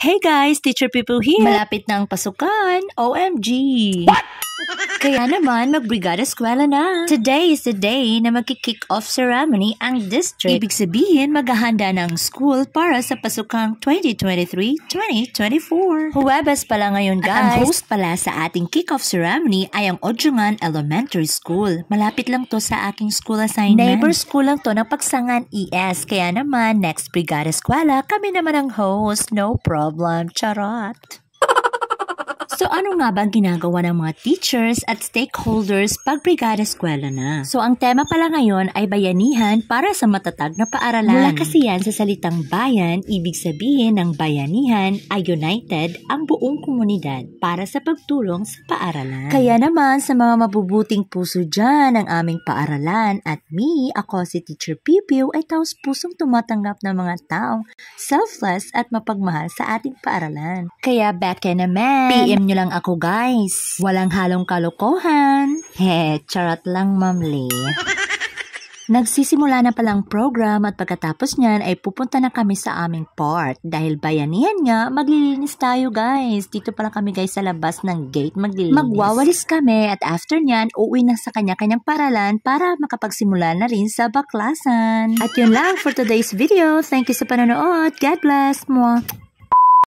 Hey guys, Teacher People here! Malapit na ang pasukan! OMG! What? Kaya naman, magbrigada eskwela na. Today is the day na magki-kick off ceremony ang district. Ibig sabihin, maghahanda ng school para sa pasukang 2023-2024. Huwebes pala ngayon, guys. At ang host pala sa ating kick-off ceremony ay ang Odjungan Elementary School. Malapit lang to sa aking school assignment. Neighbor school lang to ng Pagsangan ES. Kaya naman, next brigada eskwela, kami naman ang host. No problem. Charot. So ano nga ba ang ginagawa ng mga teachers at stakeholders pag brigada eskwela na? So ang tema pala ngayon ay bayanihan para sa matatag na paaralan. Mula kasi yan sa salitang bayan, ibig sabihin ng bayanihan ay united ang buong komunidad para sa pagtulong sa paaralan. Kaya naman sa mga mabubuting puso dyan ng aming paaralan at me, ako si Teacher Pipiu ay taos pusong tumatanggap ng mga taong selfless at mapagmahal sa ating paaralan. Kaya back in a man, PM nyo lang ako guys. Walang halong kalokohan. He, charot lang ma'am Lee. Nagsisimula na palang program at pagkatapos niyan ay pupunta na kami sa aming part. Dahil bayanihan nga, maglilinis tayo guys. Dito pala kami guys sa labas ng gate maglilinis. Magwawalis kami at after niyan, uuwi na sa kanya-kanyang paralan para makapagsimula na rin sa baklasan. At yun lang for today's video. Thank you sa panonood. God bless. Mwah.